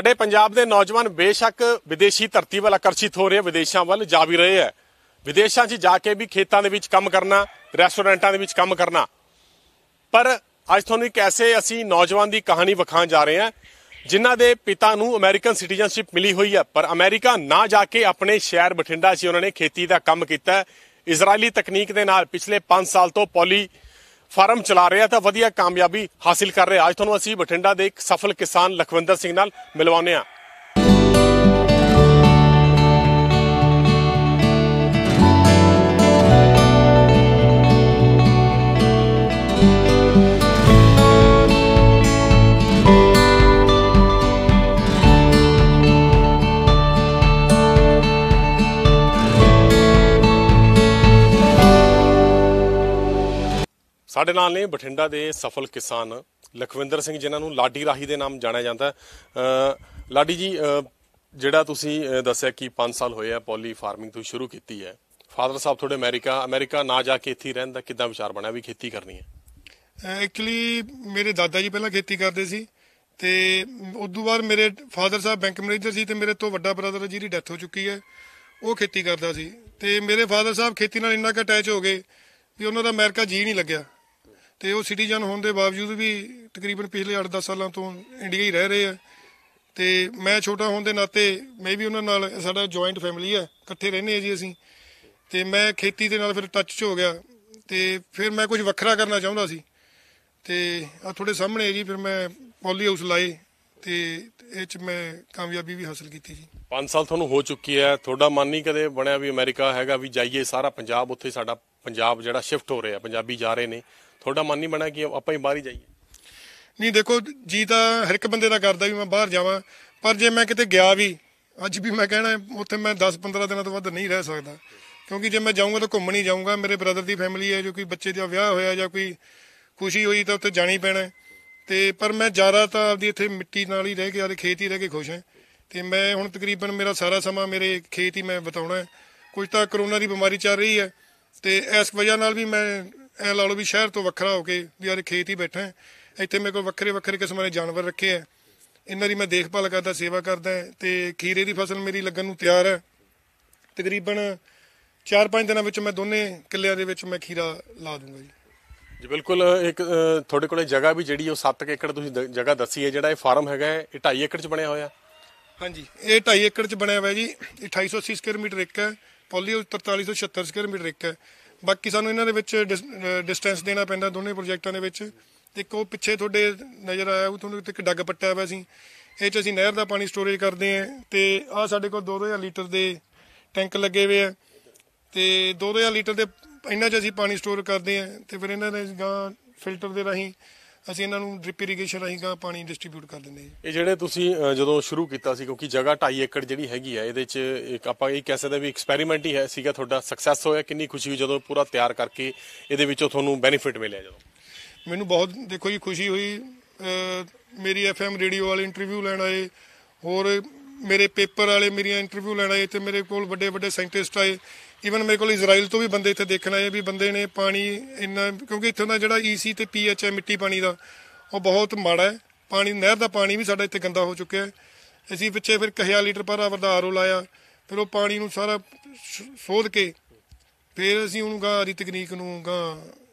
ਸਾਡੇ ਪੰਜਾਬ ਦੇ ਨੌਜਵਾਨ ਬੇਸ਼ੱਕ ਵਿਦੇਸ਼ੀ ਧਰਤੀ ਵੱਲ ਆਕਰਸ਼ਿਤ ਹੋ ਰਹੇ ਵਿਦੇਸ਼ਾਂ ਵੱਲ ਜਾ ਵੀ ਰਹੇ ਹੈ ਵਿਦੇਸ਼ਾਂ 'ਚ ਜਾ ਕੇ ਵੀ ਖੇਤਾਂ ਦੇ ਵਿੱਚ ਕੰਮ ਕਰਨਾ ਰੈਸਟੋਰੈਂਟਾਂ ਦੇ ਵਿੱਚ ਕੰਮ ਕਰਨਾ ਪਰ ਅੱਜ ਤੁਹਾਨੂੰ ਇੱਕ ਐਸੇ ਅਸੀਂ ਨੌਜਵਾਨ ਦੀ ਕਹਾਣੀ ਵਿਖਾਣ ਜਾ ਰਹੇ ਹਾਂ ਜਿਨ੍ਹਾਂ ਦੇ ਪਿਤਾ ਨੂੰ ਅਮਰੀਕਨ ਸਿਟੀਜ਼ਨਸ਼ਿਪ ਮਿਲੀ ਹੋਈ ਹੈ ਪਰ ਅਮਰੀਕਾ ਨਾ ਜਾ ਕੇ ਆਪਣੇ ਸ਼ਹਿਰ ਬਠਿੰਡਾ 'ਚ ਉਹਨਾਂ ਨੇ ਖੇਤੀ ਦਾ ਕੰਮ ਕੀਤਾ ਇਜ਼ਰਾਈਲੀ ਤਕਨੀਕ ਦੇ ਨਾਲ ਪਿਛਲੇ 5 ਸਾਲ ਤੋਂ ਪੋਲੀ ਫਾਰਮ ਚਲਾ ਰਿਹਾ ਤਾਂ ਵਧੀਆ ਕਾਮਯਾਬੀ ਹਾਸਿਲ ਕਰ ਰਿਹਾ ਅੱਜ ਤੁਹਾਨੂੰ ਅਸੀਂ ਬਠਿੰਡਾ ਦੇ ਇੱਕ ਸਫਲ ਕਿਸਾਨ ਲਖਵਿੰਦਰ ਸਿੰਘ ਨਾਲ ਮਿਲਵਾਉਂਦੇ ਆ ਸਾਡੇ ਨਾਲ ਨੇ ਬਠਿੰਡਾ ਦੇ ਸਫਲ ਕਿਸਾਨ ਲਖਵਿੰਦਰ ਸਿੰਘ ਜਿਨ੍ਹਾਂ ਨੂੰ ਲਾਡੀ ਰਾਹੀ ਦੇ ਨਾਮ ਜਾਣਿਆ ਜਾਂਦਾ ਲਾਡੀ ਜੀ ਜਿਹੜਾ ਤੁਸੀਂ ਦੱਸਿਆ ਕਿ 5 ਸਾਲ ਹੋਏ ਆ ਪੋਲੀ ਫਾਰਮਿੰਗ ਤੋਂ ਸ਼ੁਰੂ ਕੀਤੀ ਹੈ ਫਾਦਰ ਸਾਹਿਬ ਤੁਹਾਡੇ ਅਮਰੀਕਾ ਅਮਰੀਕਾ ਨਾ ਜਾ ਕੇ ਇੱਥੇ ਰਹਿਣ ਦਾ ਕਿਦਾਂ ਵਿਚਾਰ ਬਣਿਆ ਵੀ ਖੇਤੀ ਕਰਨੀ ਹੈ ਐਕਚੁਅਲੀ ਮੇਰੇ ਦਾਦਾ ਜੀ ਪਹਿਲਾਂ ਖੇਤੀ ਕਰਦੇ ਸੀ ਤੇ ਉਸ ਤੋਂ ਬਾਅਦ ਮੇਰੇ ਫਾਦਰ ਸਾਹਿਬ ਬੈਂਕ ਮੈਨੇਜਰ ਸੀ ਤੇ ਮੇਰੇ ਤੋਂ ਵੱਡਾ ਬ੍ਰਦਰ ਜਿਹਦੀ ਡੈਥ ਹੋ ਚੁੱਕੀ ਹੈ ਉਹ ਖੇਤੀ ਕਰਦਾ ਸੀ ਤੇ ਮੇਰੇ ਫਾਦਰ ਸਾਹਿਬ ਖੇਤੀ ਨਾਲ ਇੰਨਾ ਕਿ ਅਟੈਚ ਹੋ ਗਏ ਵੀ ਉਹਨਾਂ ਦਾ ਅਮਰੀਕਾ ਜੀ ਨਹੀਂ ਲੱਗਿਆ ਤੇ ਉਹ ਸਿਟੀਜ਼ਨ ਹੋਣ ਦੇ ਬਾਵਜੂਦ ਵੀ ਤਕਰੀਬਨ ਪਿਛਲੇ 8-10 ਸਾਲਾਂ ਤੋਂ ਇੰਡੀਆ ਹੀ ਰਹਿ ਰਹੇ ਆ ਤੇ ਮੈਂ ਛੋਟਾ ਹੋਣ ਦੇ ਨਾਤੇ ਮੈਂ ਵੀ ਉਹਨਾਂ ਨਾਲ ਸਾਡਾ ਜੁਆਇੰਟ ਫੈਮਿਲੀ ਆ ਇਕੱਠੇ ਰਹਿੰਦੇ ਆ ਜੀ ਅਸੀਂ ਤੇ ਮੈਂ ਖੇਤੀ ਦੇ ਨਾਲ ਫਿਰ ਟੱਚ 'ਚ ਹੋ ਗਿਆ ਤੇ ਫਿਰ ਮੈਂ ਕੁਝ ਵੱਖਰਾ ਕਰਨਾ ਚਾਹੁੰਦਾ ਸੀ ਤੇ ਆ ਤੁਹਾਡੇ ਸਾਹਮਣੇ ਜੀ ਫਿਰ ਮੈਂ ਪੋਲੀ ਹਾਊਸ ਲਾਏ ਤੇ ਇਹ ਚ ਮੈਂ ਕਾਮਯਾਬੀ ਵੀ ਹਾਸਲ ਕੀਤੀ ਜੀ 5 ਸਾਲ ਤੁਹਾਨੂੰ ਹੋ ਚੁੱਕੀ ਹੈ ਤੁਹਾਡਾ ਮਨ ਨਹੀਂ ਕਦੇ ਬਣਿਆ ਵੀ ਅਮਰੀਕਾ ਹੈਗਾ ਵੀ ਜਾਈਏ ਸਾਰਾ ਪੰਜਾਬ ਉੱਥੇ ਸਾਡਾ ਪੰਜਾਬ ਜਿਹੜਾ ਸ਼ਿਫਟ ਹੋ ਰਿਹਾ ਪੰਜਾਬੀ ਜਾ ਰਹੇ ਨੇ ਤੁਹਾਡਾ ਮਨ ਨਹੀਂ ਬਣਾ ਕਿ ਆਪਾਂ ਹੀ ਬਾਹਰ ਹੀ ਜਾਈਏ ਨਹੀਂ ਦੇਖੋ ਜੀ ਤਾਂ ਹਰ ਇੱਕ ਬੰਦੇ ਦਾ ਕਰਦਾ ਵੀ ਮੈਂ ਬਾਹਰ ਜਾਵਾਂ ਪਰ ਜੇ ਮੈਂ ਕਿਤੇ ਗਿਆ ਵੀ ਅੱਜ ਵੀ ਮੈਂ ਕਹਿਣਾ ਉੱਥੇ ਮੈਂ 10-15 ਦਿਨਾਂ ਤੋਂ ਵੱਧ ਨਹੀਂ ਰਹਿ ਸਕਦਾ ਕਿਉਂਕਿ ਜੇ ਮੈਂ ਜਾਊਂਗਾ ਤਾਂ ਘੁੰਮਣ ਹੀ ਜਾਊਂਗਾ ਮੇਰੇ ਬ੍ਰਦਰ ਦੀ ਫੈਮਿਲੀ ਹੈ ਜੋ ਕੋਈ ਬੱਚੇ ਦਾ ਵਿਆਹ ਹੋਇਆ ਜਾਂ ਕੋਈ ਖੁਸ਼ੀ ਹੋਈ ਤਾਂ ਉੱਥੇ ਜਾਣੀ ਪੈਣਾ ਤੇ ਪਰ ਮੈਂ ਜ਼ਿਆਦਾ ਤਾਂ ਆਪਦੀ ਇੱਥੇ ਮਿੱਟੀ ਨਾਲ ਹੀ ਰਹਿ ਕੇ ਆਪਦੇ ਖੇਤ ਹੀ ਰਹਿ ਕੇ ਖੁਸ਼ ਹਾਂ ਤੇ ਮੈਂ ਹੁਣ ਤਕਰੀਬਨ ਮੇਰਾ ਸਾਰਾ ਸਮਾਂ ਮੇਰੇ ਖੇਤ ਹੀ ਮੈਂ ਬਤਾਉਣਾ ਕੁਝ ਤਾਂ ਕਰੋਨਾ ਦੀ ਬਿਮਾਰੀ ਚੱਲ ਰਹੀ ਹੈ ਤੇ ਇਸ ਵਜ੍ਹਾ ਨਾਲ ਵੀ ਮੈਂ ਐ ਲਾ ਲਓ ਵੀ ਸ਼ਹਿਰ ਤੋਂ ਵੱਖਰਾ ਹੋ ਕੇ ਵੀ ਆਰੇ ਖੇਤ ਹੀ ਬੈਠਾ ਇੱਥੇ ਮੇਰੇ ਕੋਲ ਵੱਖਰੇ ਵੱਖਰੇ ਕਿਸਮ ਦੇ ਜਾਨਵਰ ਰੱਖੇ ਐ ਇਹਨਾਂ ਦੀ ਮੈਂ ਦੇਖਭਾਲ ਕਰਦਾ ਸੇਵਾ ਕਰਦਾ ਤੇ ਖੀਰੇ ਦੀ ਫਸਲ ਮੇਰੀ ਲੱਗਣ ਨੂੰ ਤਿਆਰ ਹੈ ਤਕਰੀਬਨ 4-5 ਦਿਨਾਂ ਵਿੱਚ ਮੈਂ ਦੋਨੇ ਕਿੱਲਿਆਂ ਦੇ ਵਿੱਚ ਮੈਂ ਖੀਰਾ ਲਾ ਦੂੰਗਾ ਜੀ ਜੀ ਬਿਲਕੁਲ ਇੱਕ ਤੁਹਾਡੇ ਕੋਲੇ ਜਗ੍ਹਾ ਵੀ ਜਿਹੜੀ ਉਹ 7 ਏਕੜ ਤੁਸੀਂ ਜਗ੍ਹਾ ਦੱਸੀ ਹੈ ਜਿਹੜਾ ਇਹ ਫਾਰਮ ਹੈਗਾ ਇਹ 2.5 ਏਕੜ 'ਚ ਬਣਿਆ ਹੋਇਆ ਹਾਂਜੀ ਇਹ 2.5 ਏਕੜ 'ਚ ਬਣਿਆ ਹੋਇਆ ਜੀ 2880 ਸਕੁਅਰ ਮੀਟਰ ਇੱਕ ਹੈ ਪੋਲੀ 4376 ਸਕੁਅਰ ਮੀਟਰ ਇੱਕ ਹੈ ਬਾਕੀ ਸਾਨੂੰ ਇਹਨਾਂ ਦੇ ਵਿੱਚ ਡਿਸਟੈਂਸ ਦੇਣਾ ਪੈਂਦਾ ਦੋਨੇ ਪ੍ਰੋਜੈਕਟਾਂ ਦੇ ਵਿੱਚ ਤੇ ਇੱਕ ਉਹ ਪਿੱਛੇ ਤੁਹਾਡੇ ਨਜ਼ਰ ਆਇਆ ਉਹ ਤੁਹਾਨੂੰ ਇੱਕ ਡੱਗ ਪੱਟਿਆ ਹੋਇਆ ਸੀ ਇਹ 'ਚ ਅਸੀਂ ਨਹਿਰ ਦਾ ਪਾਣੀ ਸਟੋਰੇਜ ਕਰਦੇ ਆ ਤੇ ਆ ਸਾਡੇ ਕੋਲ 2000 ਲੀਟਰ ਦੇ ਟੈਂਕ ਲੱਗੇ ਹੋਏ ਆ ਤੇ 2000 ਲੀਟਰ ਦੇ ਇਹਨਾਂ 'ਚ ਅਸੀਂ ਪਾਣੀ ਸਟੋਰ ਕਰਦੇ ਆ ਤੇ ਫਿਰ ਇਹਨਾਂ ਦੇ ਗਾਂ ਫਿਲਟਰ ਦੇ ਰਾਹੀਂ ਅਸੀਂ ਇਹਨਾਂ ਨੂੰ ਡ੍ਰਿਪ ਇਰੀਗੇਸ਼ਨ ਰਾਹੀਂ ਗਾ ਪਾਣੀ ਡਿਸਟ੍ਰੀਬਿਊਟ ਕਰ ਦਿੰਦੇ ਜੀ ਇਹ ਜਿਹੜੇ ਤੁਸੀਂ ਜਦੋਂ ਸ਼ੁਰੂ ਕੀਤਾ ਸੀ ਕਿਉਂਕਿ ਜਗ੍ਹਾ 2.5 ਏਕੜ ਜਿਹੜੀ ਹੈਗੀ ਆ ਇਹਦੇ 'ਚ ਇੱਕ ਆਪਾਂ ਇਹ ਕਹਿ ਸਕਦੇ ਵੀ ਐਕਸਪੈਰੀਮੈਂਟ ਹੀ ਹੈ ਸੀਗਾ ਤੁਹਾਡਾ ਸਕਸੈਸ ਹੋਇਆ ਕਿੰਨੀ ਖੁਸ਼ੀ ਹੋਈ ਜਦੋਂ ਪੂਰਾ ਤਿਆਰ ਕਰਕੇ ਇਹਦੇ ਵਿੱਚੋਂ ਤੁਹਾਨੂੰ ਬੈਨੀਫਿਟ ਮਿਲਿਆ ਜਦੋਂ ਮੈਨੂੰ ਬਹੁਤ ਦੇਖੋ ਜੀ ਖੁਸ਼ੀ ਹੋਈ ਮੇਰੀ ਐਫਐਮ ਰੇਡੀਓ ਵਾਲੇ ਇੰਟਰਵਿਊ ਲੈਣ ਆਏ ਹੋਰ ਮੇਰੇ ਪੇਪਰ ਵਾਲੇ ਮੇਰੀਆਂ ਇੰਟਰਵਿਊ ਲੈਣ ਆਏ ਤੇ ਮੇਰੇ ਕੋਲ ਵੱਡੇ ਵੱਡੇ ਸਾਇੰਟਿਸਟ ਆਏ ਇਵਨ ਮੇਰੇ ਕੋਲ ਇਜ਼ਰਾਈਲ ਤੋਂ ਵੀ ਬੰਦੇ ਇੱਥੇ ਦੇਖਣ ਆਏ ਵੀ ਬੰਦੇ ਨੇ ਪਾਣੀ ਇੰਨਾ ਕਿਉਂਕਿ ਇੱਥੋਂ ਦਾ ਜਿਹੜਾ ਈਸੀ e ਤੇ ਪੀਐਚ ਹੈ ਮਿੱਟੀ ਪਾਣੀ ਦਾ ਉਹ ਬਹੁਤ ਮਾੜਾ ਹੈ ਪਾਣੀ ਨਹਿਰ ਦਾ ਪਾਣੀ ਵੀ ਸਾਡਾ ਇੱਥੇ ਗੰਦਾ ਹੋ ਚੁੱਕਿਆ ਹੈ ਅਸੀਂ ਪਿੱਛੇ ਫਿਰ 1000 ਲੀਟਰ ਪਰ ਆਵਰ ਦਾ ਆਰਓ ਲਾਇਆ ਫਿਰ ਉਹ ਪਾਣੀ ਨੂੰ ਸਾਰਾ ਸੋਧ ਕੇ ਫਿਰ ਅਸੀਂ ਉਹਨੂੰ ਗਾ ਦੀ ਤਕਨੀਕ ਨੂੰ ਗਾ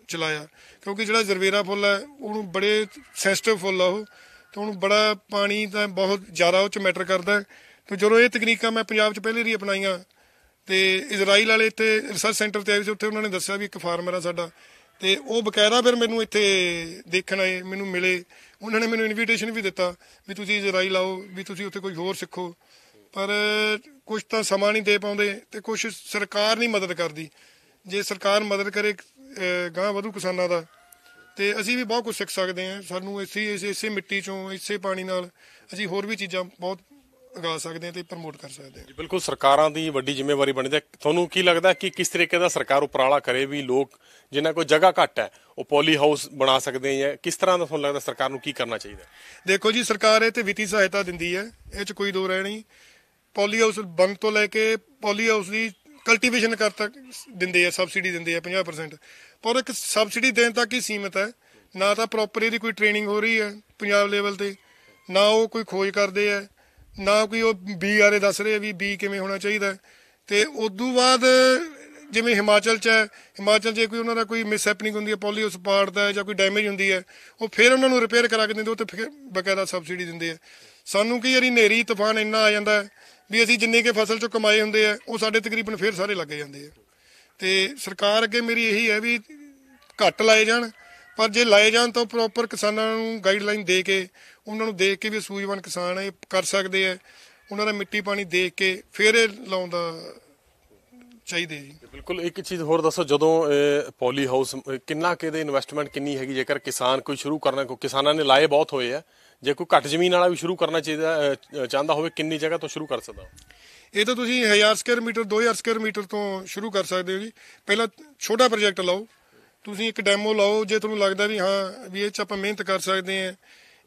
ਚਲਾਇਆ ਕਿਉਂਕਿ ਜਿਹੜਾ ਜ਼ਰਵੇਰਾ ਫੁੱਲ ਹੈ ਉਹਨੂੰ ਬੜੇ ਸੈਂਸਿਟਿਵ ਫੁੱਲ ਆ ਉਹ ਤੇ ਉਹਨੂੰ ਬੜਾ ਪਾਣੀ ਤਾਂ ਬਹੁਤ ਜ਼ਿਆਦਾ ਉਹ ਚ ਮੈਟਰ ਕਰਦਾ ਤੇ ਜਦੋਂ ਇਹ ਤਕਨੀਕਾਂ ਮੈਂ ਪੰਜਾਬ ਚ ਪਹਿਲੀ ਵਾਰੀ ਅਪਣਾਈਆਂ ਤੇ ਇਜ਼ਰਾਈਲ ਵਾਲੇ ਤੇ ਰਿਸਰਚ ਸੈਂਟਰ ਤੇ ਆਏ ਸੀ ਉੱਥੇ ਉਹਨਾਂ ਨੇ ਦੱਸਿਆ ਵੀ ਇੱਕ ਫਾਰਮਰ ਆ ਸਾਡਾ ਤੇ ਉਹ ਬਕਾਇਦਾ ਫਿਰ ਮੈਨੂੰ ਇੱਥੇ ਦੇਖਣ ਆਏ ਮੈਨੂੰ ਮਿਲੇ ਉਹਨਾਂ ਨੇ ਮੈਨੂੰ ਇਨਵੀਟੇਸ਼ਨ ਵੀ ਦਿੱਤਾ ਵੀ ਤੁਸੀਂ ਇਜ਼ਰਾਈਲ ਆਓ ਵੀ ਤੁਸੀਂ ਉੱਥੇ ਕੋਈ ਹੋਰ ਸਿੱਖੋ ਪਰ ਕੁਝ ਤਾਂ ਸਮਾਂ ਨਹੀਂ ਦੇ ਪਾਉਂਦੇ ਤੇ ਕੁਝ ਸਰਕਾਰ ਨਹੀਂ ਮਦਦ ਕਰਦੀ ਜੇ ਸਰਕਾਰ ਮਦਦ ਕਰੇ ਗਾਂ ਵਧੂ ਕਿਸਾਨਾਂ ਦਾ ਤੇ ਅਸੀਂ ਵੀ ਬਹੁਤ ਕੁਝ ਸਿੱਖ ਸਕਦੇ ਹਾਂ ਸਾਨੂੰ ਇਸੇ ਇਸੇ ਮਿੱਟੀ ਚੋਂ ਇਸੇ ਪਾਣੀ ਨਾਲ ਅਸੀਂ ਹੋਰ ਵੀ ਚੀਜ਼ਾਂ ਬਹੁਤ ਉਗਾ ਸਕਦੇ ਆ ਤੇ ਪ੍ਰਮੋਟ ਕਰ ਸਕਦੇ ਆ ਬਿਲਕੁਲ ਸਰਕਾਰਾਂ ਦੀ ਵੱਡੀ ਜ਼ਿੰਮੇਵਾਰੀ ਬਣਦੀ ਹੈ ਤੁਹਾਨੂੰ ਕੀ ਲੱਗਦਾ ਕਿ ਕਿਸ ਤਰੀਕੇ ਦਾ ਸਰਕਾਰ ਉਪਰਾਲਾ ਕਰੇ ਵੀ ਲੋਕ ਜਿਨ੍ਹਾਂ ਕੋਲ ਜਗ੍ਹਾ ਘੱਟ ਹੈ ਉਹ ਪੋਲੀ ਹਾਊਸ ਬਣਾ ਸਕਦੇ ਜਾਂ ਕਿਸ ਤਰ੍ਹਾਂ ਦਾ ਤੁਹਾਨੂੰ ਲੱਗਦਾ ਸਰਕਾਰ ਨੂੰ ਕੀ ਕਰਨਾ ਚਾਹੀਦਾ ਦੇਖੋ ਜੀ ਸਰਕਾਰ ਇਹ ਤੇ ਵਿੱਤੀ ਸਹਾਇਤਾ ਦਿੰਦੀ ਹੈ ਇਹ 'ਚ ਕੋਈ ਦੋ ਰਹਿ ਨਹੀਂ ਪੋਲੀ ਹਾਊਸ ਬੰਦ ਤੋਂ ਲੈ ਕੇ ਪੋਲੀ ਹਾਊਸ ਦੀ ਕਲਟੀਵੇਸ਼ਨ ਕਰ ਤੱਕ ਦਿੰਦੇ ਆ ਸਬਸਿਡੀ ਦਿੰਦੇ ਆ 50% ਪਰ ਇੱਕ ਸਬਸਿਡੀ ਦੇਣ ਤੱਕ ਹੀ ਸੀਮਤ ਹੈ ਨਾ ਤਾਂ ਪ੍ਰੋਪਰ ਇਹਦੀ ਕੋਈ ਟ੍ਰੇਨਿੰਗ ਹੋ ਰਹੀ ਹੈ ਪੰਜਾਬ ਲੈਵਲ ਤੇ ਨਾ ਉਹ ਕੋਈ ਖੋਜ ਕਰਦੇ ਆ ਨਾ ਕੋਈ ਉਹ ਬੀ ਆਰੇ ਦੱਸ ਰਹੇ ਵੀ ਬੀ ਕਿਵੇਂ ਹੋਣਾ ਚਾਹੀਦਾ ਤੇ ਉਦੋਂ ਬਾਅਦ ਜਿਵੇਂ ਹਿਮਾਚਲ 'ਚ ਹੈ ਹਿਮਾਚਲ ਜੇ ਕੋਈ ਉਹਨਾਂ ਦਾ ਕੋਈ ਮਿਸ ਹੈਪਨਿੰਗ ਹੁੰਦੀ ਹੈ ਪੋਲੀ ਉਸ ਪਾਰਟ ਦਾ ਜਾਂ ਕੋਈ ਡੈਮੇਜ ਹੁੰਦੀ ਹੈ ਉਹ ਫਿਰ ਉਹਨਾਂ ਨੂੰ ਰਿਪੇਅਰ ਕਰਾ ਕੇ ਦਿੰਦੇ ਉਹ ਤੇ ਫਿਰ ਬਕਾਇਦਾ ਸਬਸਿਡੀ ਦਿੰਦੇ ਆ ਸਾਨੂੰ ਕਈ ਵਾਰੀ ਨੇਰੀ ਤੂਫਾਨ ਇੰਨਾ ਆ ਜਾਂਦਾ ਵੀ ਅਸੀਂ ਜਿੰਨੇ ਕੇ ਫਸਲ 'ਚੋਂ ਕਮਾਏ ਹੁੰਦੇ ਆ ਉਹ ਸਾਡੇ ਤਕਰੀਬਨ ਫਿਰ ਸਾਰੇ ਲੱਗ ਜਾਂਦੇ ਆ ਤੇ ਸਰਕਾਰ ਅੱਗੇ ਮੇਰੀ ਇਹੀ ਹੈ ਵੀ ਘੱਟ ਲਾਏ ਜਾਣ ਪਰ ਜੇ ਲਾਏ ਜਾਣ ਤਾਂ ਪ੍ਰੋਪਰ ਕਿਸਾਨਾਂ ਨੂੰ ਗਾਈਡਲਾਈਨ ਦੇ ਕੇ ਉਹਨਾਂ ਨੂੰ ਦੇਖ ਕੇ ਵੀ ਸੂਝਵਾਨ ਕਿਸਾਨ ਇਹ ਕਰ ਸਕਦੇ ਆ ਉਹਨਾਂ ਦਾ ਮਿੱਟੀ ਪਾਣੀ ਦੇਖ ਕੇ ਫਿਰ ਇਹ ਲਾਉਂਦਾ ਚਾਹੀਦੇ ਜੀ ਬਿਲਕੁਲ ਇੱਕ ਚੀਜ਼ ਹੋਰ ਦੱਸੋ ਜਦੋਂ ਪੋਲੀ ਹਾਊਸ ਕਿੰਨਾ ਦੇ ਇਨਵੈਸਟਮੈਂਟ ਕਿੰਨੀ ਹੈਗੀ ਜੇਕਰ ਕਿਸਾਨ ਕੋਈ ਸ਼ੁਰੂ ਕਰਨਾ ਕੋ ਕਿਸਾਨਾਂ ਨੇ ਲਾਏ ਬਹੁਤ ਹੋਏ ਆ ਜੇ ਕੋਈ ਘੱਟ ਜ਼ਮੀਨ ਵਾਲਾ ਵੀ ਸ਼ੁਰੂ ਕਰਨਾ ਚਾਹੀਦਾ ਚਾਹੁੰਦਾ ਹੋਵੇ ਕਿੰਨੀ ਜਗ੍ਹਾ ਤੋਂ ਸ਼ੁਰੂ ਕਰ ਸਕਦਾ ਇਹ ਤਾਂ ਤੁਸੀਂ 1000 ਸਕੁਅਰ ਮੀਟਰ 2000 ਸਕੁਅਰ ਮੀਟਰ ਤੋਂ ਸ਼ੁਰੂ ਕਰ ਸਕਦੇ ਹੋ ਜੀ ਪਹਿਲਾਂ ਛੋਟਾ ਪ੍ਰੋਜੈਕਟ ਲਾਓ ਤੁਸੀਂ ਇੱਕ ਡੈਮੋ ਲਾਓ ਜੇ ਤੁਹਾਨੂੰ ਲੱਗਦਾ ਵੀ ਹਾਂ ਵੀ ਇਹ ਚ ਆਪਾਂ ਮਿਹਨਤ ਕਰ ਸਕਦੇ ਹਾਂ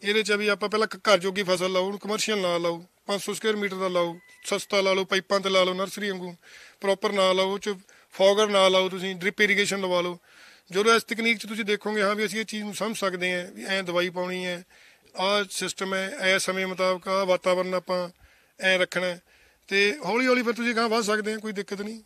ਇਹਦੇ 'ਚ ਵੀ ਆਪਾਂ ਪਹਿਲਾਂ ਘਰ ਜੋਗੀ ਫਸਲ ਲਾਓ ਉਹਨੂੰ ਕਮਰਸ਼ੀਅਲ ਨਾ ਲਾਓ 500 ਸਕੁਅਰ ਮੀਟਰ ਦਾ ਲਾਓ ਸਸਤਾ ਲਾ ਲਓ ਪਾਈਪਾਂ ਤੇ ਲਾ ਲਓ ਨਰਸਰੀ ਵਾਂਗੂ ਪ੍ਰੋਪਰ ਨਾ ਲਾਓ 'ਚ ਫੌਗਰ ਨਾ ਲਾਓ ਤੁਸੀਂ ਡ੍ਰਿਪ ਇਰੀਗੇਸ਼ਨ ਲਵਾ ਲਓ ਜਦੋਂ ਇਸ ਤਕਨੀਕ 'ਚ ਤੁਸੀਂ ਦੇਖੋਗੇ ਹਾਂ ਵੀ ਅਸੀਂ ਇਹ ਚੀਜ਼ ਨੂੰ ਸਮਝ ਸਕਦੇ ਹਾਂ ਵੀ ਐਂ ਦਵਾਈ ਪਾਉਣੀ ਹੈ ਆਹ ਸਿਸਟਮ ਹੈ ਐ ਸਮੇਂ ਮੁਤਾਬਕ ਆ ਵਾਤਾਵਰਨ ਆਪਾਂ ਐ ਰੱਖਣਾ ਤੇ ਹੌਲੀ ਹੌਲੀ ਫਿਰ ਤੁਸੀਂ ਗਾਂ ਵਧ ਸਕਦੇ ਆ ਕੋਈ ਦਿੱਕਤ ਨਹੀਂ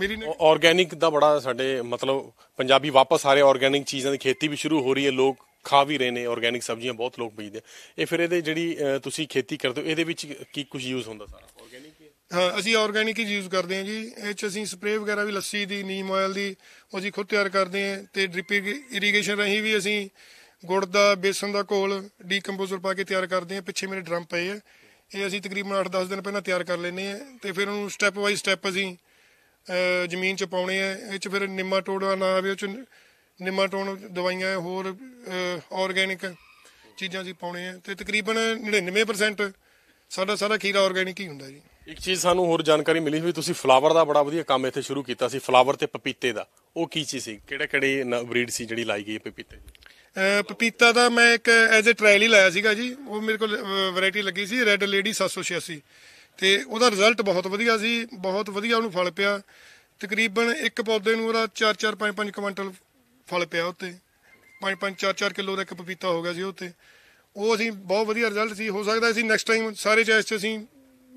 ਮੇਰੀ ਆਰਗੈਨਿਕ ਦਾ ਬੜਾ ਸਾਡੇ ਮਤਲਬ ਪੰਜਾਬੀ ਵਾਪਸ ਆ ਰਹੇ ਆਰਗੈਨਿਕ ਚੀਜ਼ਾਂ ਦੀ ਖੇਤੀ ਵੀ ਸ਼ੁਰੂ ਹੋ ਰਹੀ ਹੈ ਲੋਕ ਖਾ ਵੀ ਰਹੇ ਨੇ ਆਰਗੇਨਿਕ ਸਬਜ਼ੀਆਂ ਬਹੁਤ ਲੋਕ ਬੀਜਦੇ ਇਹ ਫਿਰ ਇਹਦੇ ਜਿਹੜੀ ਤੁਸੀਂ ਖੇਤੀ ਕਰਦੇ ਹੋ ਇਹਦੇ ਵਿੱਚ ਕੀ ਕੁਝ ਯੂਜ਼ ਹੁੰਦਾ ਸਾਰਾ ਆਰਗੇਨਿਕ ਹਾਂ ਅਸੀਂ ਆਰਗੇਨਿਕ ਹੀ ਯੂਜ਼ ਕਰਦੇ ਹਾਂ ਜੀ ਇਹ ਚ ਅਸੀਂ ਸਪਰੇਅ ਵਗੈਰਾ ਵੀ ਲੱਸੀ ਦੀ ਨੀਮ ਆਇਲ ਦੀ ਉਹ ਜੀ ਖੁਦ ਤਿਆਰ ਕਰਦੇ ਹਾਂ ਤੇ ਡ੍ਰਿਪ ਇਰੀਗੇਸ਼ਨ ਰਹੀ ਵੀ ਅਸੀਂ ਗੁੜ ਦਾ ਬੇਸਨ ਦਾ ਕੋਲ ਡੀਕੰਪੋਜ਼ਰ ਪਾ ਕੇ ਤਿਆਰ ਕਰਦੇ ਹਾਂ ਪਿੱਛੇ ਮੇਰੇ ਡਰਮ ਪਏ ਆ ਇਹ ਅਸੀਂ ਤਕਰੀਬਨ 8-10 ਦਿਨ ਪਹਿਲਾਂ ਤਿਆਰ ਕਰ ਲੈਨੇ ਆ ਤੇ ਫਿਰ ਉਹਨੂੰ ਸਟੈਪ ਬਾਈ ਸਟੈਪ ਅਸੀਂ ਜ਼ਮੀਨ 'ਚ ਪਾਉਣੇ ਆ ਇਹ 'ਚ ਫਿਰ ਨਿੰਮਾ ਟੋੜਾ ਨਾ ਆਵੇ ਉਹ 'ਚ ਨਿਮਾਟੋਨ ਦਵਾਈਆਂ ਹੋਰ ਆਰਗੈਨਿਕ ਚੀਜ਼ਾਂ ਜੀ ਪਾਉਣੇ ਆ ਤੇ ਤਕਰੀਬਨ 99% ਸਾਡਾ ਸਾਰਾ ਖੀਰਾ ਆਰਗੈਨਿਕ ਹੀ ਹੁੰਦਾ ਜੀ ਇੱਕ ਚੀਜ਼ ਸਾਨੂੰ ਹੋਰ ਜਾਣਕਾਰੀ ਮਿਲੀ ਹੋਈ ਤੁਸੀਂ ਫਲਾਵਰ ਦਾ ਬੜਾ ਵਧੀਆ ਕੰਮ ਇੱਥੇ ਸ਼ੁਰੂ ਕੀਤਾ ਸੀ ਫਲਾਵਰ ਤੇ ਪਪੀਤੇ ਦਾ ਉਹ ਕੀ ਚੀਜ਼ ਸੀ ਕਿਹੜੇ ਕਿਹੜੇ ਬਰੀਡ ਸੀ ਜਿਹੜੀ ਲਾਈ ਗਈ ਪਪੀਤੇ ਦੀ ਪਪੀਤਾ ਦਾ ਮੈਂ ਇੱਕ ਐਜ਼ ਅ ਟ੍ਰਾਇਲ ਹੀ ਲਾਇਆ ਸੀਗਾ ਜੀ ਉਹ ਮੇਰੇ ਕੋਲ ਵੈਰਾਈਟੀ ਲੱਗੀ ਸੀ ਰੈੱਡ ਲੇਡੀ 786 ਤੇ ਉਹਦਾ ਰਿਜ਼ਲਟ ਬਹੁਤ ਵਧੀਆ ਸੀ ਬਹੁਤ ਵਧੀਆ ਉਹਨੂੰ ਫਲ ਪਿਆ ਤਕਰੀਬਨ ਇੱਕ ਪੌਦੇ ਨੂੰ ਉਹਦਾ 4-4 5-5 ਕੁਇੰਟਲ ਫਲ ਪਿਆ ਉੱਤੇ 5 5 4 4 ਕਿਲੋ ਦਾ ਇੱਕ ਪਪੀਤਾ ਹੋ ਗਿਆ ਸੀ ਉੱਤੇ ਉਹ ਅਸੀਂ ਬਹੁਤ ਵਧੀਆ ਰਿਜ਼ਲਟ ਸੀ ਹੋ ਸਕਦਾ ਅਸੀਂ ਨੈਕਸਟ ਟਾਈਮ ਸਾਰੇ ਚਾਇਸ 'ਚ ਅਸੀਂ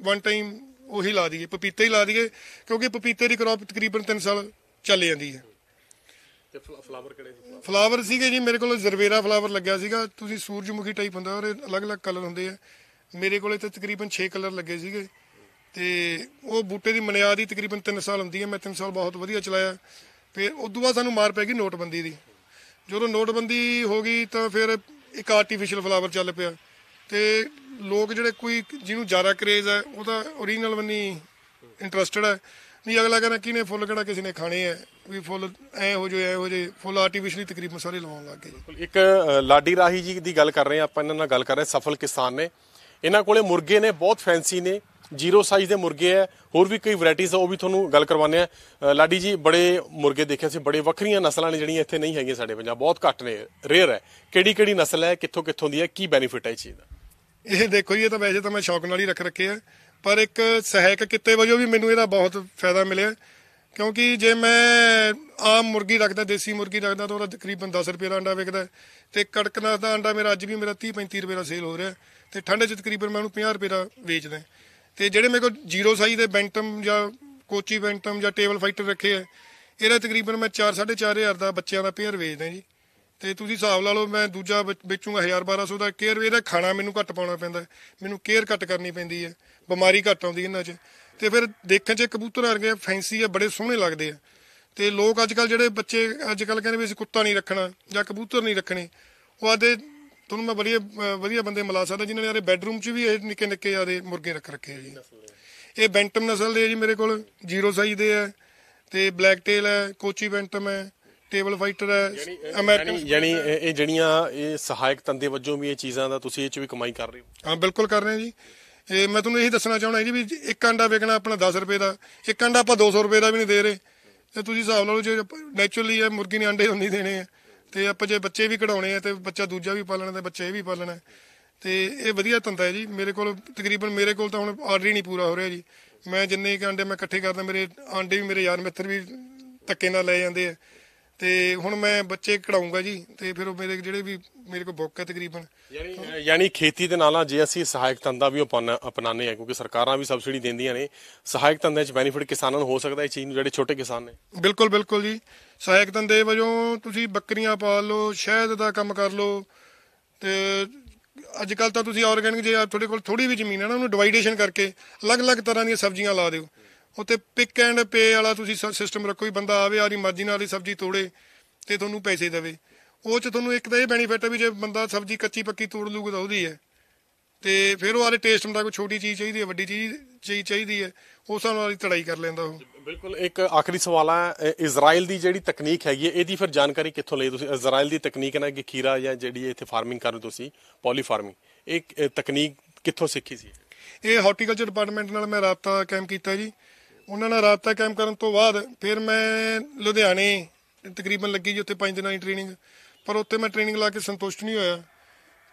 ਵਨ ਟਾਈਮ ਉਹੀ ਲਾ ਦਈਏ ਪਪੀਤਾ ਹੀ ਲਾ ਦਈਏ ਕਿਉਂਕਿ ਪਪੀਤੇ ਦੀ ਕ੍ਰੌਪ ਤਕਰੀਬਨ 3 ਸਾਲ ਚੱਲ ਜਾਂਦੀ ਹੈ ਤੇ ਫਲਾਵਰ ਕਿਹੜੇ ਸੀ ਫਲਾਵਰ ਸੀਗੇ ਜੀ ਮੇਰੇ ਕੋਲ ਜ਼ਰਵੇਰਾ ਫਲਾਵਰ ਲੱਗਿਆ ਸੀਗਾ ਤੁਸੀਂ ਸੂਰਜਮੁਖੀ ਟਾਈਪ ਹੁੰਦਾ ਔਰ ਅਲੱਗ-ਅਲੱਗ ਕਲਰ ਹੁੰਦੇ ਆ ਮੇਰੇ ਕੋਲੇ ਤਾਂ ਤਕਰੀਬਨ 6 ਕਲਰ ਲੱਗੇ ਸੀਗੇ ਤੇ ਉਹ ਬੂਟੇ ਦੀ ਮਨਿਆਦ ਹੀ ਤਕਰੀਬਨ 3 ਸਾਲ ਹੁੰਦੀ ਹੈ ਮੈਂ 3 ਸਾਲ ਬਹੁਤ ਵਧੀਆ ਚਲਾਇਆ ਤੇ ਉਸ ਤੋਂ ਬਾਅਦ ਸਾਨੂੰ ਮਾਰ ਪੈ ਗਈ ਨੋਟਬੰਦੀ ਦੀ ਜਦੋਂ ਨੋਟਬੰਦੀ ਹੋ ਗਈ ਤਾਂ ਫਿਰ ਇੱਕ ਆਰਟੀਫੀਸ਼ੀਅਲ ਫਲਾਵਰ ਚੱਲ ਪਿਆ ਤੇ ਲੋਕ ਜਿਹੜੇ ਕੋਈ ਜਿਹਨੂੰ ਜ਼ਿਆਦਾ ਕਰੇਜ਼ ਹੈ ਉਹ ਤਾਂ ਓਰੀਜਨਲ ਬੰਨੀ ਇੰਟਰਸਟਡ ਹੈ ਨਹੀਂ ਅਗਲਾ ਕਹਿੰਦਾ ਕਿਨੇ ਫੁੱਲ ਕਿਹੜਾ ਕਿਸੇ ਨੇ ਖਾਣੇ ਆ ਵੀ ਫੁੱਲ ਐ ਹੋ ਜੋ ਐ ਹੋ ਜੇ ਫੁੱਲ ਆਰਟੀਫੀਸ਼ੀਅਲੀ ਤਕਰੀਬਨ ਸਾਰੇ ਲਵਾਉਣ ਲੱਗ ਗਏ ਇੱਕ ਲਾਡੀ ਰਾਹੀ ਜੀ ਦੀ ਗੱਲ ਕਰ ਰਹੇ ਆ ਆਪਾਂ ਇਹਨਾਂ ਨਾਲ ਗੱਲ ਕਰ ਰਹੇ ਸਫਲ ਕਿਸਾਨ ਨੇ ਇਹਨਾਂ ਕੋਲੇ ਮੁਰਗੇ ਨੇ ਬਹੁਤ ਫੈਂਸੀ ਨੇ ਜ਼ੀਰੋ ਸਾਈਜ਼ ਦੇ ਮੁਰਗੇ ਆ ਹੋਰ ਵੀ ਕਈ ਵੈਰਾਈਟੀਆਂ ਆ ਉਹ ਵੀ ਤੁਹਾਨੂੰ ਗੱਲ ਕਰਵਾਉਂਦੇ ਆ ਲਾਡੀ ਜੀ ਬੜੇ ਮੁਰਗੇ ਦੇਖੇ ਸੀ ਬੜੇ ਵੱਖਰੀਆਂ ਨਸਲਾਂ ਨੇ ਜਿਹੜੀਆਂ ਇੱਥੇ ਨਹੀਂ ਹੈਗੀਆਂ ਸਾਡੇ ਪੰਜਾਬ ਬਹੁਤ ਘੱਟ ਨੇ ਰੇਅਰ ਹੈ ਕਿਹੜੀ ਕਿਹੜੀ ਨਸਲ ਹੈ ਕਿੱਥੋਂ ਕਿੱਥੋਂ ਦੀ ਹੈ ਕੀ ਬੈਨੀਫਿਟ ਹੈ ਇਸ ਚੀਜ਼ ਦਾ ਇਹ ਦੇਖੋ ਜੀ ਇਹ ਤਾਂ ਵੈਸੇ ਤਾਂ ਮੈਂ ਸ਼ੌਕ ਨਾਲ ਹੀ ਰੱਖ ਰੱਖੇ ਆ ਪਰ ਇੱਕ ਸਹਾਇਕ ਕਿੱਤੇ ਵਜੋਂ ਵੀ ਮੈਨੂੰ ਇਹਦਾ ਬਹੁਤ ਫਾਇਦਾ ਮਿਲਿਆ ਕਿਉਂਕਿ ਜੇ ਮੈਂ ਆਮ ਮੁਰਗੀ ਰੱਖਦਾ ਦੇਸੀ ਮੁਰਗੀ ਰੱਖਦਾ ਤਾਂ ਉਹਦਾ ਤਕਰੀਬਨ 10 ਰੁਪਏ ਦਾ ਅੰਡਾ ਵਿਕਦਾ ਤੇ ਕੜਕਨਾਥ ਦਾ ਅੰਡਾ ਮੇਰਾ ਅੱਜ ਵੀ ਮੇਰਾ 30 35 ਰੁਪਏ ਦਾ ਸੇਲ ਹੋ ਰਿਹਾ ਤੇ ਠੰਡੇ ਚ ਤਕਰੀਬਨ ਮੈਂ ਉਹਨੂੰ 50 ਰੁਪਏ ਦਾ ਵੇਚਦਾ ਤੇ ਜਿਹੜੇ ਮੇਰੇ ਕੋਲ ਜ਼ੀਰੋ ਸਾਈਜ਼ ਦੇ ਬੈਂਟਮ ਜਾਂ ਕੋਚੀ ਬੈਂਟਮ ਜਾਂ ਟੇਬਲ ਫਾਈਟਰ ਰੱਖੇ ਆ ਇਹਦਾ ਤਕਰੀਬਨ ਮੈਂ 4 4.5000 ਦਾ ਬੱਚਿਆਂ ਦਾ ਪੇਅਰ ਵੇਚਦਾ ਜੀ ਤੇ ਤੁਸੀਂ ਹਿਸਾਬ ਲਾ ਲਓ ਮੈਂ ਦੂਜਾ ਵੇਚੂਗਾ 1200 ਦਾ ਕੇਅਰ ਇਹਦਾ ਖਾਣਾ ਮੈਨੂੰ ਘੱਟ ਪਾਉਣਾ ਪੈਂਦਾ ਮੈਨੂੰ ਕੇਅਰ ਘੱਟ ਕਰਨੀ ਪੈਂਦੀ ਹੈ ਬਿਮਾਰੀ ਘੱਟ ਆਉਂਦੀ ਇਹਨਾਂ 'ਚ ਤੇ ਫਿਰ ਦੇਖਣ 'ਚ ਕਬੂਤਰ ਆ ਗਏ ਫੈਂਸੀ ਆ ਬੜੇ ਸੋਹਣੇ ਲੱਗਦੇ ਆ ਤੇ ਲੋਕ ਅੱਜ ਕੱਲ ਜਿਹੜੇ ਬੱਚੇ ਅੱਜ ਕੱਲ ਕਹਿੰਦੇ ਵੀ ਅਸੀਂ ਕੁੱਤਾ ਨਹੀਂ ਰੱਖਣਾ ਜਾਂ ਕਬੂਤਰ ਨਹੀਂ ਰੱਖਣੇ ਉਹ ਆਦੇ ਤੁਹਾਨੂੰ ਮੈਂ ਵਧੀਆ ਵਧੀਆ ਬੰਦੇ ਮਿਲਾ ਸਕਦਾ ਜਿਨ੍ਹਾਂ ਨੇ ਆਰੇ ਬੈੱਡਰੂਮ 'ਚ ਵੀ ਇਹ ਨਿੱਕੇ ਨਿੱਕੇ ਯਾਰੇ ਮੁਰਗੇ ਰੱਖ ਰੱਖੇ ਆ ਜੀ ਇਹ ਬੈਂਟਮ ਨਸਲ ਦੇ ਆ ਜੀ ਮੇਰੇ ਕੋਲ ਜ਼ੀਰੋ ਸਾਈਜ਼ ਦੇ ਆ ਤੇ ਬਲੈਕ ਟੇਲ ਹੈ ਕੋਚੀ ਬੈਂਟਮ ਹੈ ਟੇਬਲ ਫਾਈਟਰ ਹੈ ਅਮਰੀਕਨ ਯਾਨੀ ਇਹ ਜਿਹੜੀਆਂ ਇਹ ਸਹਾਇਕ ਤੰਦੇ ਵੱਜੋਂ ਵੀ ਇਹ ਚੀਜ਼ਾਂ ਦਾ ਤੁਸੀਂ ਇਹ 'ਚ ਵੀ ਕਮਾਈ ਕਰ ਰਹੇ ਹੋ ਹਾਂ ਬਿਲਕੁਲ ਕਰ ਰਹੇ ਹਾਂ ਜੀ ਇਹ ਮੈਂ ਤੁਹਾਨੂੰ ਇਹੀ ਦੱਸਣਾ ਚਾਹੁੰਦਾ ਜੀ ਵੀ ਇੱਕ ਅੰਡਾ ਵੇਚਣਾ ਆਪਣਾ 10 ਰੁਪਏ ਦਾ ਇੱਕ ਅੰਡਾ ਆਪਾਂ 200 ਰੁਪਏ ਦਾ ਵੀ ਨਹੀਂ ਦੇ ਰਹੇ ਤੇ ਤੁਸੀਂ ਹਿਸਾਬ ਲਾ ਲਓ ਜੇ ਨੇਚਰਲੀ ਇਹ ਮੁਰਗੀ ਨੇ ਅੰਡੇ ਹੁੰਦੀ ਦੇਣੇ ਆ ਤੇ ਆਪਾਂ ਜੇ ਬੱਚੇ ਵੀ ਕਢਾਉਣੇ ਆ ਤੇ ਬੱਚਾ ਦੂਜਾ ਵੀ ਪਾਲਣਾ ਤੇ ਬੱਚੇ ਇਹ ਵੀ ਪਾਲਣਾ ਤੇ ਇਹ ਵਧੀਆ ਧੰਦਾ ਹੈ ਜੀ ਮੇਰੇ ਕੋਲ ਤਕਰੀਬਨ ਮੇਰੇ ਕੋਲ ਤਾਂ ਹੁਣ ਆਰਡਰ ਹੀ ਨਹੀਂ ਪੂਰਾ ਹੋ ਰਿਹਾ ਜੀ ਮੈਂ ਜਿੰਨੇ ਕਿ ਆਂਡੇ ਮੈਂ ਇਕੱਠੇ ਕਰਦਾ ਮੇਰੇ ਆਂਡੇ ਵੀ ਮੇਰੇ ਯਾਰ ਮਿੱਤਰ ਵੀ ਤੱਕੇ ਨਾਲ ਲੈ ਜਾਂਦੇ ਆ ਤੇ ਹੁਣ ਮੈਂ ਬੱਚੇ ਕਢਾਉਂਗਾ ਜੀ ਤੇ ਫਿਰ ਉਹ ਮੇਰੇ ਜਿਹੜੇ ਵੀ ਮੇਰੇ ਕੋਲ ਬੁੱਕ ਹੈ ਤਕਰੀਬਨ ਯਾਨੀ ਯਾਨੀ ਖੇਤੀ ਦੇ ਨਾਲਾਂ ਜੇ ਅਸੀਂ ਸਹਾਇਕ ਤੰਦਾ ਵੀ ਅਪਣਾਣੇ ਆ ਕਿਉਂਕਿ ਸਰਕਾਰਾਂ ਵੀ ਸਬਸਿਡੀ ਦਿੰਦੀਆਂ ਨੇ ਸਹਾਇਕ ਤੰਦੇ ਚ ਬੈਨੀਫਿਟ ਕਿਸਾਨਾਂ ਨੂੰ ਹੋ ਸਕਦਾ ਇਹ ਚੀਜ਼ ਨੂੰ ਜਿਹੜੇ ਛੋਟੇ ਕਿਸਾਨ ਨੇ ਬਿਲਕੁਲ ਬਿਲਕੁਲ ਜੀ ਸਹਾਇਕ ਧੰਦੇ ਵਜੋਂ ਤੁਸੀਂ ਬੱਕਰੀਆਂ ਪਾਲ ਲਓ ਸ਼ਹਿਦ ਦਾ ਕੰਮ ਕਰ ਲਓ ਤੇ ਅੱਜ ਕੱਲ ਤਾਂ ਤੁਸੀਂ ਆਰਗੈਨਿਕ ਜੇ ਤੁਹਾਡੇ ਕੋਲ ਥੋੜੀ ਵੀ ਜ਼ਮੀਨ ਹੈ ਨਾ ਉਹਨੂੰ ਡਿਵਾਈਡੇਸ਼ਨ ਕਰਕੇ ਅਲੱਗ-ਅਲੱਗ ਤਰ੍ਹਾਂ ਦੀਆਂ ਸਬਜ਼ੀਆਂ ਲਾ ਦਿਓ ਉੱਤੇ ਪਿਕ ਐਂਡ ਪੇ ਵਾਲਾ ਤੁਸੀਂ ਸਿਸਟਮ ਰੱਖੋ ਵੀ ਬੰਦਾ ਆਵੇ ਆਰੀ ਮਰਜ਼ੀ ਨਾਲ ਦੀ ਸਬਜ਼ੀ ਤੋੜੇ ਤੇ ਤੁਹਾਨੂੰ ਪੈਸੇ ਦੇਵੇ ਉਹ ਚ ਤੁਹਾਨੂੰ ਇੱਕ ਤਾਂ ਇਹ ਬੈਨੀਫਿਟ ਹੈ ਵੀ ਜੇ ਬੰਦਾ ਸਬਜ਼ੀ ਕੱਚੀ ਪੱਕੀ ਤੋੜ ਲੂਗਾ ਤਾਂ ਉਹਦੀ ਹੈ ਤੇ ਫਿਰ ਉਹ ਆਲੇ ਟੇਸਟ ਹੁੰਦਾ ਕੋਈ ਛੋਟੀ ਚੀਜ਼ ਚਾਹੀਦੀ ਹੈ ਵੱਡੀ ਚੀਜ਼ ਚਾਹੀਦੀ ਹੈ ਉਸ ਨਾਲ ਵਾਲੀ ਤੜਾਈ ਕਰ ਲੈਂਦਾ ਉਹ ਬਿਲਕੁਲ ਇੱਕ ਆਖਰੀ ਸਵਾਲ ਹੈ ਇਜ਼ਰਾਈਲ ਦੀ ਜਿਹੜੀ ਤਕਨੀਕ ਹੈਗੀ ਹੈ ਇਹਦੀ ਫਿਰ ਜਾਣਕਾਰੀ ਕਿੱਥੋਂ ਲਈ ਤੁਸੀਂ ਇਜ਼ਰਾਈਲ ਦੀ ਤਕਨੀਕ ਨਾਲ ਨਾ ਕਿ ਖੀਰਾ ਜਾਂ ਜਿਹੜੀ ਇੱਥੇ ਫਾਰਮਿੰਗ ਕਰ ਰਹੇ ਤੁਸੀਂ ਪੋਲੀ ਫਾਰਮਿੰਗ ਇਹ ਤਕਨੀਕ ਕਿੱਥੋਂ ਸਿੱਖੀ ਸੀ ਇਹ ਹਾਰਟੀਕਲਚਰ ਡਿਪਾਰਟਮੈਂਟ ਨਾਲ ਮੈਂ ਰਾਬਤਾ ਕੈਂਪ ਕੀਤਾ ਜੀ ਉਹਨਾਂ ਨਾਲ ਰਾਬਤਾ ਕੈਂਪ ਕਰਨ ਤੋਂ ਬਾਅਦ ਫਿਰ ਮੈਂ ਲੁਧਿਆਣੇ ਤਕਰੀਬਨ ਲੱਗੀ ਜੀ ਉੱਥੇ 5 ਦਿਨਾਂ ਦੀ ਟ੍ਰੇਨਿੰਗ ਪਰ ਉੱਥੇ ਮੈਂ ਟ੍ਰੇਨਿੰਗ ਲਾ ਕੇ ਸੰਤੁਸ਼ਟ ਨਹੀਂ ਹੋਇਆ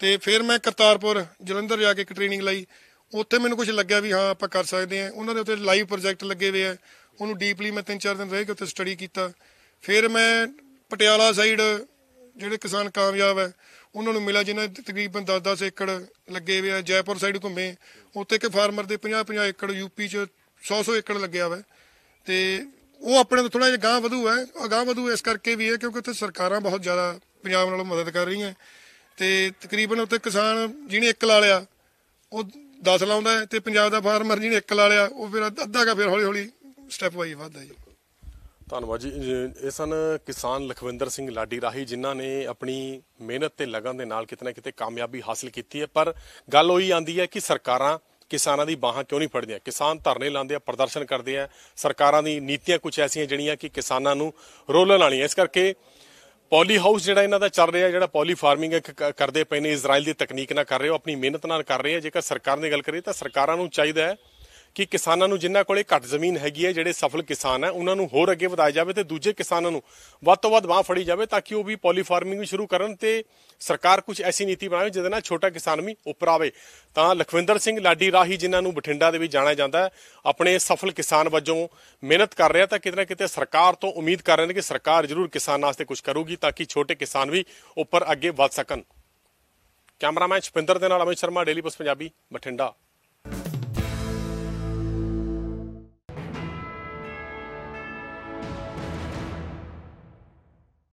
ਤੇ ਫਿਰ ਮੈਂ ਕਰਤਾਰਪੁਰ ਜਲੰਧਰ ਜਾ ਕੇ ਇੱਕ ਟ੍ਰੇਨਿੰਗ ਲਈ ਉੱਥੇ ਮੈਨੂੰ ਕੁਝ ਲੱਗਿਆ ਵੀ ਹਾਂ ਆਪਾਂ ਕਰ ਸਕਦੇ ਆ ਉਹਨਾਂ ਦੇ ਉੱਤੇ ਲਾਈਵ ਪ੍ਰੋਜੈਕਟ ਲੱਗੇ ਹੋਏ ਆ ਉਹਨੂੰ ਡੀਪਲੀ ਮੈਂ 3-4 ਦਿਨ ਰਹਿ ਕੇ ਉੱਥੇ ਸਟੱਡੀ ਕੀਤਾ ਫਿਰ ਮੈਂ ਪਟਿਆਲਾ ਸਾਈਡ ਜਿਹੜੇ ਕਿਸਾਨ ਕਾਮਯਾਬ ਹੈ ਉਹਨਾਂ ਨੂੰ ਮਿਲਿਆ ਜਿਨ੍ਹਾਂ ਤਕਰੀਬਨ 10-10 ਏਕੜ ਲੱਗੇ ਹੋਏ ਆ ਜੈਪੁਰ ਸਾਈਡ ਘੁੰਮੇ ਉੱਥੇ ਇੱਕ ਫਾਰਮਰ ਦੇ 50-50 ਏਕੜ ਯੂਪੀ 'ਚ 100-100 ਏਕੜ ਲੱਗਿਆ ਹੋਇਆ ਤੇ ਉਹ ਆਪਣੇ ਤੋਂ ਥੋੜਾ ਜਿਹਾ ਗਾਂ ਵਧੂ ਹੈ ਗਾਂ ਵਧੂ ਇਸ ਕਰਕੇ ਵੀ ਹੈ ਕਿਉਂਕਿ ਉੱਥੇ ਸਰਕਾਰਾਂ ਬਹੁਤ ਜ਼ਿਆਦਾ ਪੰਜਾਬ ਨਾਲੋਂ ਮਦਦ ਕਰ ਰਹੀਆਂ ਤੇ ਤਕਰੀਬਨ ਉੱਥੇ ਕਿਸਾਨ ਜਿਹਨੇ ਇੱਕ ਲਾ ਲਿਆ ਉਹ 10 ਲਾਉਂਦਾ ਤੇ ਪੰਜਾਬ ਦਾ ਫਾਰਮਰ ਜਿਹਨੇ ਇੱਕ ਲਾ ਲਿਆ ਉਹ ਫਿਰ ਅੱਧਾ ਕਾ ਫਿਰ ਹੌਲੀ ਹੌਲੀ ਸਟੈਪ ਵਾਈ ਵਧਦਾ ਜੀ ਧੰਨਵਾਦ ਜੀ ਇਹ ਸਨ ਕਿਸਾਨ ਲਖਵਿੰਦਰ ਸਿੰਘ ਲਾਡੀ ਰਾਹੀ ਜਿਨ੍ਹਾਂ ਨੇ ਆਪਣੀ ਮਿਹਨਤ ਤੇ ਲਗਨ ਦੇ ਨਾਲ ਕਿਤਨਾ ਕਿਤੇ ਕਾਮਯਾਬੀ ਹਾਸਲ ਕੀਤੀ ਹੈ ਪਰ ਗੱਲ ਉਹੀ ਆਂਦੀ ਹੈ ਕਿ ਸਰਕਾਰਾਂ ਕਿਸਾਨਾਂ ਦੀ ਬਾਹਾਂ ਕਿਉਂ ਨਹੀਂ ਫੜਦੀਆਂ ਕਿਸਾਨ ਧਰਨੇ ਲਾਉਂਦੇ ਆ ਪ੍ਰਦਰਸ਼ਨ ਕਰਦੇ ਆ ਸਰਕਾਰਾਂ ਦੀ ਨੀਤੀਆਂ ਕੁਝ ਐਸੀਆਂ ਜਿਹੜੀਆਂ ਕਿ ਕਿਸਾਨਾਂ ਨੂੰ ਰੋਲਣ ਵਾਲੀਆਂ ਇਸ ਕਰਕੇ ਪੋਲੀ ਹਾਊਸ ਜਿਹੜਾ ਇਹਨਾਂ ਦਾ ਚੱਲ ਰਿਹਾ ਜਿਹੜਾ ਪੋਲੀ ਫਾਰਮਿੰਗ ਕਰਦੇ ਪਏ ਨੇ ਇਜ਼ਰਾਈਲ ਦੀ ਤਕਨੀਕ ਨਾਲ ਕਰ ਰਹੇ ਹੋ ਆਪਣੀ ਮਿਹਨਤ ਨਾਲ ਕਰ ਰਹੇ ਆ ਜੇਕਰ ਸਰਕਾਰ ਨੇ ਗੱਲ ਕਰੀ ਤਾਂ ਸਰਕਾਰਾਂ ਨੂੰ ਚਾਹੀਦਾ ਹੈ ਕਿ ਕਿਸਾਨਾਂ ਨੂੰ ਜਿਨ੍ਹਾਂ ਕੋਲੇ ਘੱਟ ਜ਼ਮੀਨ ਹੈਗੀ ਹੈ ਜਿਹੜੇ ਸਫਲ ਕਿਸਾਨ ਹੈ ਉਹਨਾਂ ਨੂੰ ਹੋਰ ਅੱਗੇ ਵਧਾਇਆ ਜਾਵੇ ਤੇ ਦੂਜੇ ਕਿਸਾਨਾਂ ਨੂੰ ਵੱਧ ਤੋਂ ਵੱਧ ਬਾਹ ਫੜੀ ਜਾਵੇ ਤਾਂ ਕਿ ਉਹ ਵੀ ਪੋਲੀ ਫਾਰਮਿੰਗ ਵੀ ਸ਼ੁਰੂ ਕਰਨ ਤੇ ਸਰਕਾਰ ਕੁਝ ਐਸੀ ਨੀਤੀ ਬਣਾਵੇ ਜਿਹਦੇ ਨਾਲ ਛੋਟਾ ਕਿਸਾਨ ਵੀ ਉੱਪਰ ਆਵੇ ਤਾਂ ਲਖਵਿੰਦਰ ਸਿੰਘ ਲਾਡੀ ਰਾਹੀ ਜਿਨ੍ਹਾਂ ਨੂੰ ਬਠਿੰਡਾ ਦੇ ਵਿੱਚ ਜਾਣਿਆ ਜਾਂਦਾ ਆਪਣੇ ਸਫਲ ਕਿਸਾਨ ਵਜੋਂ ਮਿਹਨਤ ਕਰ ਰਿਹਾ ਤਾਂ ਕਿਤੇ ਨਾ ਕਿਤੇ ਸਰਕਾਰ ਤੋਂ ਉਮੀਦ ਕਰ ਰਹੇ ਨੇ ਕਿ ਸਰਕਾਰ ਜ਼ਰੂਰ ਕਿਸਾਨਾਂ ਵਾਸਤੇ ਕੁਝ ਕਰੂਗੀ ਤਾਂ ਕਿ ਛੋਟੇ ਕਿਸਾਨ ਵੀ ਉੱਪਰ ਅੱਗੇ ਵੱਧ ਸਕਣ ਕੈਮਰਾਮੈਨ ਸ਼ਪਿੰਦਰ ਦੇ ਨਾਲ ਅਮਿਤ ਸ਼ਰਮਾ ਡੇਲੀ ਪੋਸਟ ਪੰਜਾਬੀ ਬਠਿੰਡਾ